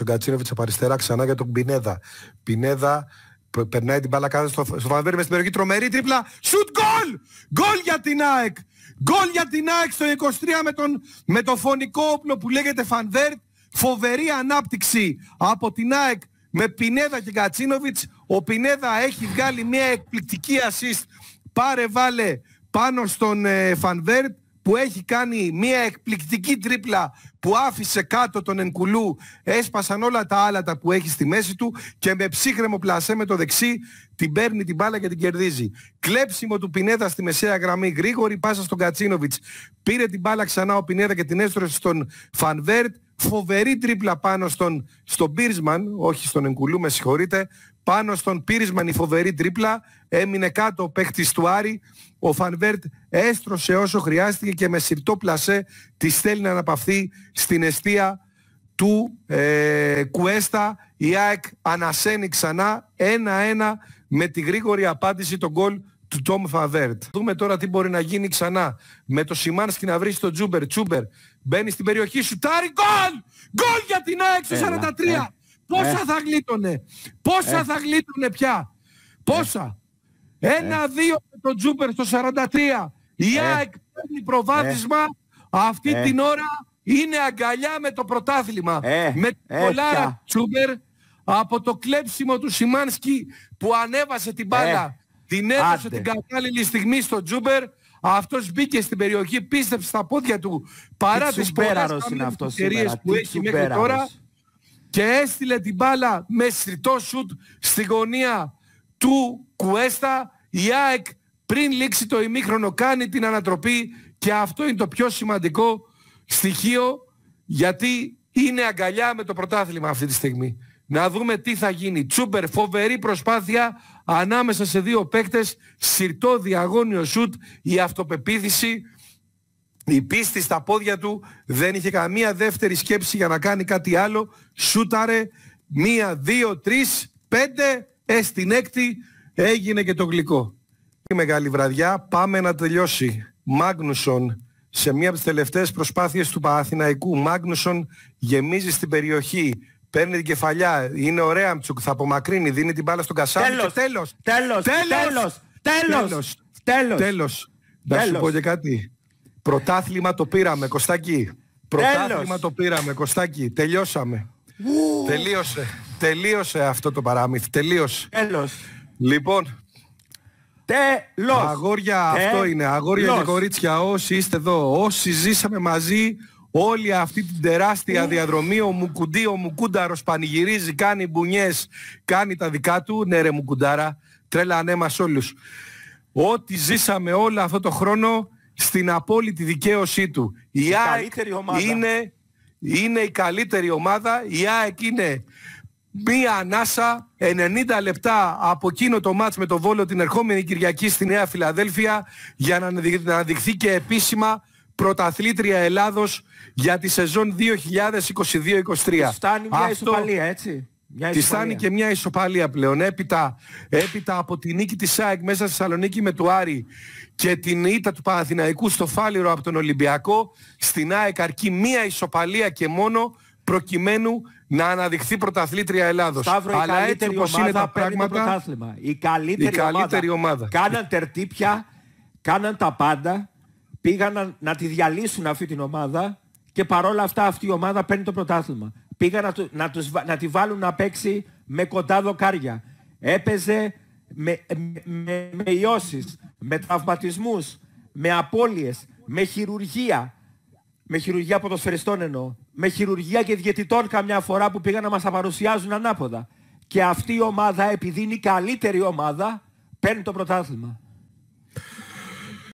στον Κατσίνοβιτ από αριστερά ξανά για τον Πινέδα. Πινέδα περνάει την μπάλα κάτω στο, στο μες με στην περιοχή. Τρομερή τρίπλα. Σουτ γκολ! Γκολ για την ΑΕΚ! Γκολ για την ΑΕΚ στο 23 με, τον, με το φωνικό όπλο που λέγεται Φανβέρτ. Φοβερή ανάπτυξη από την ΑΕΚ με Πινέδα και Κατσίνοβιτς. Ο Πινέδα έχει βγάλει μια εκπληκτική assist. Πάρε βάλε πάνω στον ε, που έχει κάνει μια εκπληκτική τρίπλα που άφησε κάτω τον Ενκουλού, έσπασαν όλα τα άλατα που έχει στη μέση του και με ψύχρεμο πλασέ με το δεξί την παίρνει την μπάλα και την κερδίζει. Κλέψιμο του Πινέδα στη μεσαία γραμμή, γρήγορη πάσα στον Κατσίνοβιτς. Πήρε την μπάλα ξανά ο Πινέδα και την έστρωσε στον Φανβέρτ. Φοβερή τρίπλα πάνω στον, στον Πίρσμαν, όχι στον Ενκουλού, με συγχωρείτε, πάνω στον πύρισμα η φοβερή τρίπλα, έμεινε κάτω ο παίχτης του Άρη. Ο Φανβέρτ έστρωσε όσο χρειάστηκε και με συρτό πλασέ της στέλνει να αναπαυθεί στην αιστεία του ε, Κουέστα. Η ΑΕΚ ανασένει ξανά ένα-ένα με τη γρήγορη απάντηση τον γκολ του Τόμ Φανβέρτ Δούμε τώρα τι μπορεί να γίνει ξανά με το Σιμάνσκι να βρει τον Τζούμπερ. Τσούμπερ μπαίνει στην περιοχή σου. Τάρι γκολ! Γκολ για την ΑΕΚ στο 43! Έλα, Πόσα ε. θα γλίτωνε. Πόσα ε. θα γλίτωνε πια. Πόσα. Ε. Ένα-δύο με τον Τζούπερ στο 43. Η ΑΕΚ παίρνει προβάδισμα. Αυτή την ώρα είναι αγκαλιά με το πρωτάθλημα. Με την κολάρα Τζούπερ από το κλέψιμο του Σιμάνσκι που ανέβασε την μπάλα. Την έδωσε την κατάλληλη στιγμή στο τζούπερ. αυτός μπήκε στην περιοχή, πίστεψε στα πόδια του παρά τι πολλέ ευκαιρίε που έχει μέχρι τώρα και έστειλε την μπάλα με στριτό σουτ στη γωνία του Κουέστα. Η ΑΕΚ πριν λήξει το ημίχρονο κάνει την ανατροπή και αυτό είναι το πιο σημαντικό στοιχείο γιατί είναι αγκαλιά με το πρωτάθλημα αυτή τη στιγμή. Να δούμε τι θα γίνει. τσούπερ φοβερή προσπάθεια ανάμεσα σε δύο παίκτες, σιρτό διαγώνιο σουτ, η αυτοπεποίθηση η πίστη στα πόδια του δεν είχε καμία δεύτερη σκέψη για να κάνει κάτι άλλο. Σούταρε μία, δύο, τρεις, πέντε, ε, στην έκτη έγινε και το γλυκό. Η μεγάλη βραδιά πάμε να τελειώσει. Μάγνουσον σε μία από τις τελευταίες προσπάθειες του Παναθηναϊκού. Μάγνουσον γεμίζει στην περιοχή. Παίρνει την κεφαλιά, είναι ωραία Μτσουκ, θα απομακρύνει, δίνει την μπάλα στον Κασάβη τέλος, τέλος. Τέλος, τέλος, τέλος, τέλος, Να σου πω κάτι. Πρωτάθλημα το πήραμε, Κωστάκη. Πρωτάθλημα το πήραμε, Κωστάκι. Τελειώσαμε. Τελείωσε. Τελείωσε αυτό το παράμυθι. Τελείωσε. Τέλος. Λοιπόν. Τέλος. Αγόρια, αυτό είναι. Αγόρια και κορίτσια, όσοι είστε εδώ, όσοι ζήσαμε μαζί όλη αυτή την τεράστια διαδρομή. Ο Μουκουντή, ο Μουκούνταρος πανηγυρίζει, κάνει μπουνιές, κάνει τα δικά του. Ναι ρε Μουκουντάρα, τρέλα ανέ μας όλους. Ό,τι ζήσαμε όλο αυτό το χρόνο στην απόλυτη δικαίωσή του. Η, ΑΕΚ Είναι, είναι η καλύτερη ομάδα. Η ΑΕΚ είναι μία ανάσα 90 λεπτά από εκείνο το μάτς με το Βόλο την ερχόμενη Κυριακή στη Νέα Φιλαδέλφια για να αναδειχθεί και επίσημα πρωταθλήτρια Ελλάδος για τη σεζόν 2022-2023. Φτάνει μια Αυτό... έτσι. Τη στάνει και μια ισοπαλία πλέον. Έπειτα, από τη νίκη της ΣΑΕΚ μέσα στη Θεσσαλονίκη με του Άρη και την ήττα του Παναθηναϊκού στο Φάληρο από τον Ολυμπιακό, στην ΑΕΚ αρκεί μια ισοπαλία και μόνο προκειμένου να αναδειχθεί πρωταθλήτρια Ελλάδος. Σταύρο, Αλλά η έτσι όπως είναι τα πράγματα, η καλύτερη, ομάδα. ομάδα. Κάναν τερτύπια, κάναν τα πάντα, πήγαν να, να τη διαλύσουν αυτή την ομάδα και παρόλα αυτά αυτή η ομάδα παίρνει το πρωτάθλημα. Πήγα να, να, τους, να τη βάλουν να παίξει με κοντά δοκάρια. Έπαιζε με, με, με ιώσεις, με τραυματισμούς, με απώλειες, με χειρουργία. Με χειρουργία ποδοσφαιριστών εννοώ. Με χειρουργία και διαιτητών καμιά φορά που πήγαν να μας τα παρουσιάζουν ανάποδα. Και αυτή η ομάδα, επειδή είναι η καλύτερη ομάδα, παίρνει το πρωτάθλημα.